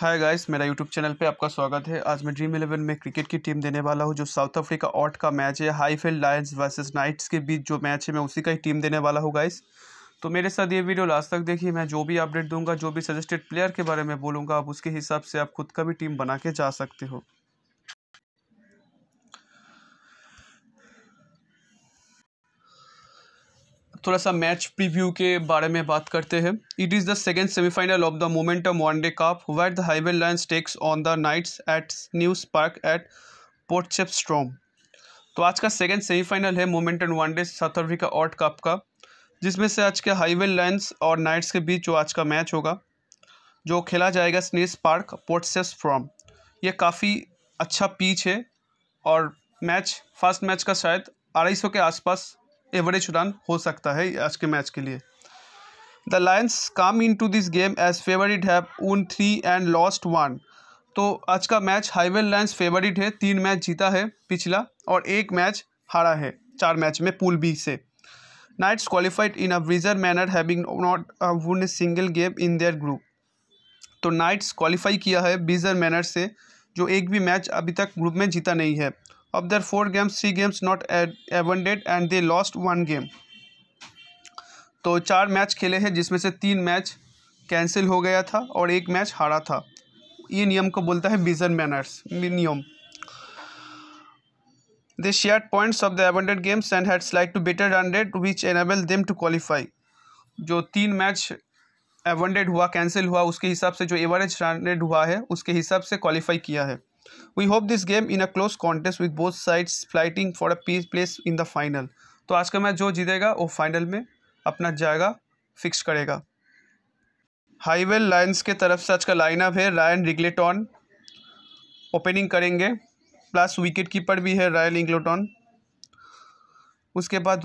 हाय guys मेरा YouTube channel पे आपका स्वागत है आज मैं ड्रीम इलेवन में क्रिकेट की टीम देने वाला हूँ जो साउथ अफ्रीका ऑट का मैच है हाईफील्ड लायंस वर्सेस नाइट्स के बीच जो मैच है मैं उसी का ही टीम देने वाला हूँ गाइस तो मेरे साथ ये वीडियो लास्ट तक देखिए मैं जो भी अपडेट दूंगा जो भी सजेस्टेड प्लेयर के बारे में बोलूँगा आप उसके हिसाब से आप खुद का भी टीम बना के जा सकते हो थोड़ा सा मैच प्रीव्यू के बारे में बात करते हैं it is the second semifinal of the Momentum one day cup वेट द हाईवे Lions takes on the Knights at न्यू स्पार्क एट पोर्टेप स्ट्रॉम तो आज का सेकेंड सेमीफाइनल है मोमेंटम वनडे साउथ अफ्रीका ऑट कप का जिसमें से आज के हाईवे लाइन्स और नाइट्स के बीच जो आज का मैच होगा जो खेला जाएगा स्नेस पार्क पोर्टसेस स्ट्रॉम ये काफ़ी अच्छा पीच है और मैच फर्स्ट मैच का शायद अढ़ाई सौ के आसपास एवरेज रन हो सकता है आज के मैच के लिए the Lions come into this game as favourite have won three and lost one तो आज का मैच हाईवेल लायंस फेवरेट है तीन मैच जीता है पिछला और एक मैच हारा है चार मैच में पुल बी से Knights qualified in a wiser manner having not won a single game in their group तो नाइट्स क्वालिफाई किया है बीजर मैनर से जो एक भी मैच अभी तक ग्रुप में जीता नहीं है of their four games three games not abundant and they lost one game तो चार मैच खेले हैं जिसमें से तीन मैच कैंसिल हो गया था और एक मैच हारा था ये नियम को बोलता है बिजन मैनर्स नियम they shared points of the abundant games and had slide to better run rate which enabled them to qualify जो तीन मैच एवेंडेड हुआ कैंसिल हुआ उसके हिसाब से जो एवरेज रन रेट हुआ है उसके हिसाब से क्वालिफाई किया है we hope this game in a close contest with both sides fighting for a place in the final तो आज का मैच जो जीतेगा वो फाइनल में अपना जाएगा फिक्स करेगा हाईवेल लायंस के तरफ से आज का लाइनअप है रायन रिगलेटॉन ओपनिंग करेंगे प्लस विकेट कीपर भी है रायल इंग्लोटॉन उसके बाद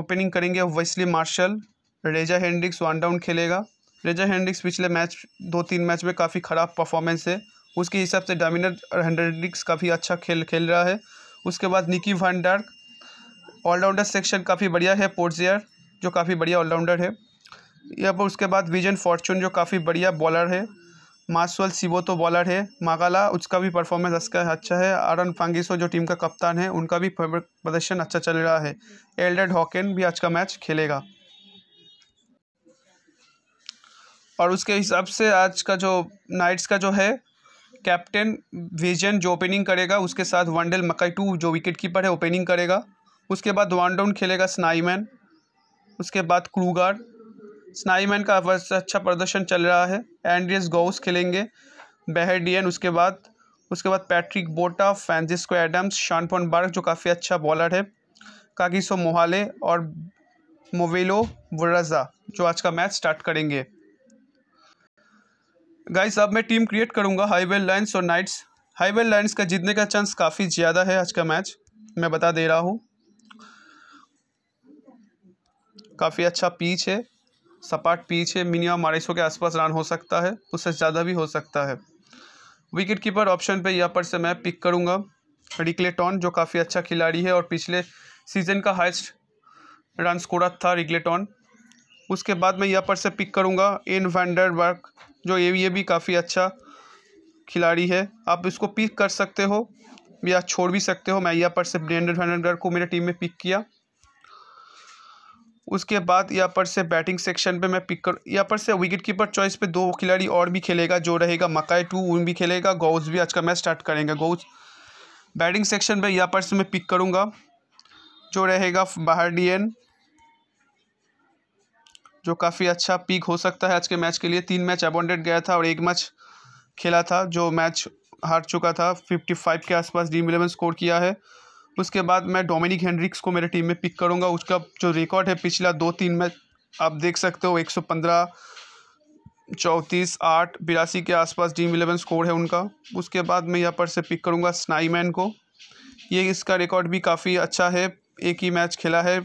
ओपनिंग करेंगे Wesley Marshall Reeza Hendricks one down खेलेगा रेजा हैंड्रिक्स पिछले मैच दो तीन मैच में काफ़ी ख़राब परफॉर्मेंस है उसके हिसाब से डामिनर और हंड्रेडिक्स काफ़ी अच्छा खेल खेल रहा है उसके बाद निकी वानडार्क ऑलराउंडर सेक्शन काफ़ी बढ़िया है पोर्टियर जो काफ़ी बढ़िया ऑलराउंडर है या उसके बाद विजन फॉर्चून जो काफ़ी बढ़िया बॉलर है मासवल सिबो तो बॉलर है मागाला उसका भी परफॉर्मेंस इसका अच्छा है आरन अच्छा फांगिसो जो टीम का कप्तान है उनका भी प्रदर्शन अच्छा चल रहा है एल्डर्ड हॉकन भी आज का मैच खेलेगा और उसके हिसाब से आज का जो नाइट्स का जो है कैप्टन विजन जो ओपनिंग करेगा उसके साथ वनडेल मकई टू जो विकेट कीपर है ओपनिंग करेगा उसके बाद वन डाउन खेलेगा स्नाईमैन उसके बाद क्रूगार स्नाईमैन का अच्छा प्रदर्शन चल रहा है एंड्रियस गोस खेलेंगे बेहडियन उसके बाद उसके बाद पैट्रिक बोटा फ्रांसिस्को एडम्स शानपोन बार्क जो काफ़ी अच्छा बॉलर है कागिसो मोहाले और मोवेलो वर्रजा जो आज का मैच स्टार्ट करेंगे गाइस अब मैं टीम क्रिएट करूँगा हाईवेल लाइन्स और नाइट्स हाईवेल लाइन्स का जीतने का चांस काफ़ी ज़्यादा है आज का मैच मैं बता दे रहा हूँ काफ़ी अच्छा पीच है सपाट पीच है मिनिमम अढ़ाई के आसपास रन हो सकता है उससे ज़्यादा भी हो सकता है विकेट कीपर ऑप्शन पे यहाँ पर से मैं पिक करूँगा रिक्लेटॉन जो काफ़ी अच्छा खिलाड़ी है और पिछले सीज़न का हाइस्ट रन स्कोर था रिक्लेटॉन उसके बाद मैं यहाँ पर से पिक करूँगा एन वैंडर वर्क जो ये ये भी काफ़ी अच्छा खिलाड़ी है आप इसको पिक कर सकते हो या छोड़ भी सकते हो मैं यहाँ पर से ब्रेंडन फर्नांडर को मेरे टीम में पिक किया उसके बाद यहाँ पर से बैटिंग सेक्शन पे मैं पिक कर यहाँ पर से विकेट कीपर चॉइस पे दो खिलाड़ी और भी खेलेगा जो रहेगा मकाई टू उन भी खेलेगा गौज भी आज का मैच स्टार्ट करेंगे गौज बैटिंग सेक्शन पे यहाँ पर से मैं पिक करूँगा जो रहेगा बाहर डी एन जो काफ़ी अच्छा पीक हो सकता है आज के मैच के लिए तीन मैच अबॉन्डेड गया था और एक मैच खेला था जो मैच हार चुका था फिफ्टी फाइव के आसपास ड्रीम इलेवन स्कोर किया है उसके बाद मैं डोमिनिक हेनरिक्स को मेरे टीम में पिक करूंगा उसका जो रिकॉर्ड है पिछला दो तीन मैच आप देख सकते हो एक सौ पंद्रह चौंतीस आठ बिरासी के आसपास ड्रीम इलेवन स्कोर है उनका उसके बाद मैं यहाँ पर से पिक करूँगा स्नाईमैन को ये इसका रिकॉर्ड भी काफ़ी अच्छा है एक ही मैच खेला है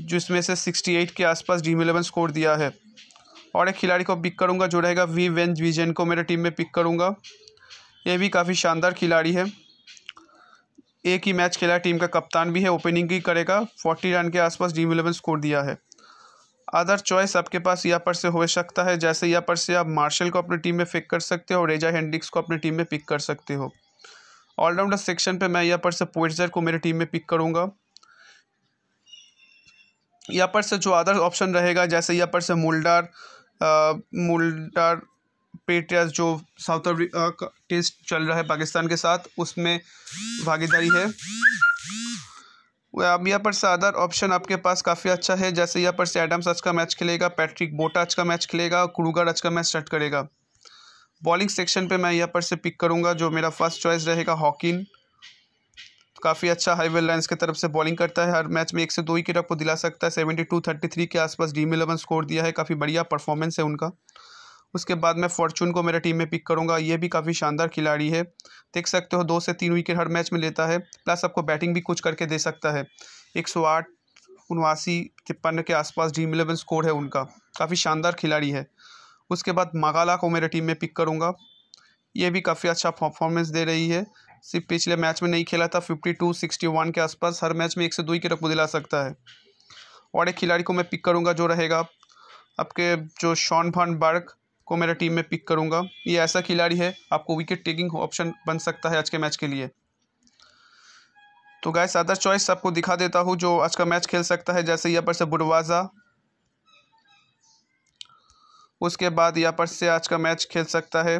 जिसमें से सिक्सटी एट के आसपास डीम इलेवन स्कोर दिया है और एक खिलाड़ी को पिक करूंगा जो रहेगा वी वेन विजन को मेरे टीम में पिक करूंगा ये भी काफ़ी शानदार खिलाड़ी है एक ही मैच खेला टीम का कप्तान भी है ओपनिंग ही करेगा फोर्टी रन के आसपास डीम इलेवन स्कोर दिया है अदर चॉइस आपके पास यहाँ पर से हो सकता है जैसे यहाँ पर से आप मार्शल को अपनी टीम में पिक कर सकते हो रेजा हैंडिक्स को अपनी टीम में पिक कर सकते हो ऑलराउंडर सेक्शन पे मैं यहाँ पर से पोइजर को मेरे टीम में पिक करूँगा यहाँ पर से जो अदर ऑप्शन रहेगा जैसे यहाँ पर से मोल्डर मोल्डर पेट्रियास जो साउथ अफ्रीका का टेस्ट चल रहा है पाकिस्तान के साथ उसमें भागीदारी है अब यहाँ पर से अदर ऑप्शन आपके पास काफ़ी अच्छा है जैसे यहाँ पर से एडम्स आज का मैच खेलेगा पैट्रिक बोटा आज का मैच खेलेगा क्रूगर आज का मैच स्टार्ट करेगा बॉलिंग सेक्शन पे मैं यहाँ पर से पिक करूँगा जो मेरा फर्स्ट चॉइस रहेगा हॉकिन काफ़ी अच्छा हाईवेल लाइन्स की तरफ से बॉलिंग करता है हर मैच में एक से दो विकेट आपको दिला सकता है सेवेंटी टू थर्टी थ्री के आसपास डीम इलेवन स्कोर दिया है काफ़ी बढ़िया परफॉर्मेंस है उनका उसके बाद मैं फॉर्चून को मेरे टीम में पिक करूंगा ये भी काफ़ी शानदार खिलाड़ी है देख सकते हो दो से तीन विकेट हर मैच में लेता है प्लस आपको बैटिंग भी कुछ करके दे सकता है एक सौ आठ उनवासी तिरपन के आसपास डीम इलेवन स्कोर है उनका काफ़ी शानदार खिलाड़ी है उसके बाद मगाला को मेरे टीम में पिक करूँगा ये भी काफ़ी अच्छा परफॉर्मेंस दे रही है सिर्फ पिछले मैच में नहीं खेला था फिफ्टी टू सिक्सटी वन के आसपास हर मैच में एक से दो ही के रकम दिला सकता है और एक खिलाड़ी को मैं पिक करूँगा जो रहेगा आपके जो शॉन भान बर्ग को मेरा टीम में पिक करूँगा ये ऐसा खिलाड़ी है आपको विकेट टेकिंग ऑप्शन बन सकता है आज के मैच के लिए तो गैस अदर चॉइस आपको दिखा देता हूँ जो आज का मैच खेल सकता है जैसे यहाँ पर से बुरवाज़ा उसके बाद यहाँ पर से आज का मैच खेल सकता है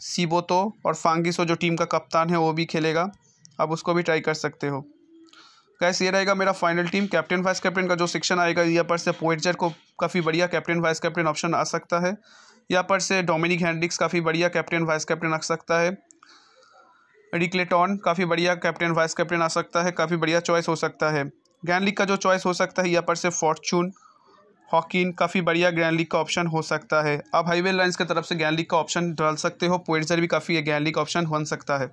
सीबोतो और फांगिसो जो टीम का कप्तान है वो भी खेलेगा आप उसको भी ट्राई कर सकते हो कैसे ये रहेगा मेरा final team captain vice captain का जो सेक्शन आएगा यहाँ पर से पोइटजर को काफ़ी बढ़िया कैप्टन वाइस कैप्टन ऑप्शन आ सकता है यहाँ पर से डोमिनिक हैंड्रिक्स काफ़ी बढ़िया कैप्टन वाइस कैप्टन आ सकता है रिक्लेटॉन काफ़ी बढ़िया कैप्टन वाइस कैप्टन आ सकता है काफ़ी बढ़िया चॉइस हो सकता है गैनलिक का जो चॉइस हो सकता है यहाँ पर से फॉर्चून हॉकिन काफ़ी बढ़िया ग्रैंड लीग का ऑप्शन हो सकता है आप हाईवे लाइन्स की तरफ से ग्रैंड लीग का ऑप्शन डाल सकते हो पोइटर भी काफ़ी ग्रैंड लीग का ऑप्शन बन सकता है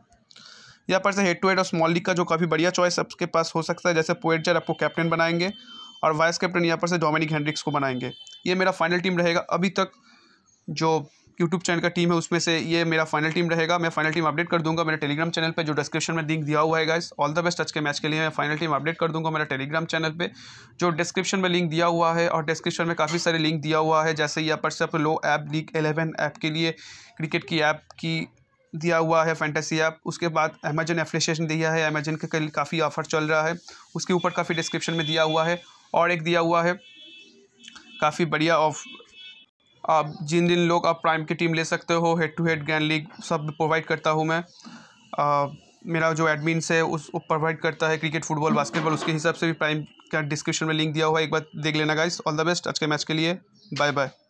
यहाँ पर से हेड टू हेड और स्मॉल लीग का जो काफ़ी बढ़िया चॉइस आपके पास हो सकता है जैसे पोइटर आपको कैप्टन बनाएंगे और वाइस कैप्टन यहाँ पर से डोमिनिक हैंड्रिक्स को बनाएंगे ये मेरा फाइनल टीम रहेगा अभी तक जो यूट्यूब चैनल का टीम है उसमें से ये मेरा फाइनल टीम रहेगा मैं फाइनल टीम अपडेट कर दूंगा मेरे टेलीग्राम चैनल पे जो डिस्क्रिप्शन में लिंक दिया हुआ है गाइस ऑल द बेस्ट आज के मैच के लिए मैं फाइनल टीम अपडेट कर दूंगा मेरा टेलीग्राम चैनल पे जो डिस्क्रिप्शन में लिंक दिया हुआ है और डिस्क्रिप्शन में काफ़ी सारे लिंक दिया हुआ है जैसे ये अपर से low app league eleven app के लिए क्रिकेट की ऐप की दिया हुआ है फैंटेसी ऐप उसके बाद अमेजन एप्लीकेशन दिया है अमेजन का काफ़ी ऑफर चल रहा है उसके ऊपर काफ़ी डिस्क्रिप्शन में दिया हुआ है और एक दिया हुआ है काफ़ी बढ़िया ऑफ आप जिन दिन लोग आप प्राइम की टीम ले सकते हो head to head grand league सब प्रोवाइड करता हूँ मैं आ, मेरा जो एडमिन है उस प्रोवाइड करता है क्रिकेट फुटबॉल बास्केटबॉल उसके हिसाब से भी प्राइम का डिस्क्रिप्शन में लिंक दिया हुआ है एक बार देख लेना गाइस ऑल द बेस्ट आज के मैच के लिए बाय बाय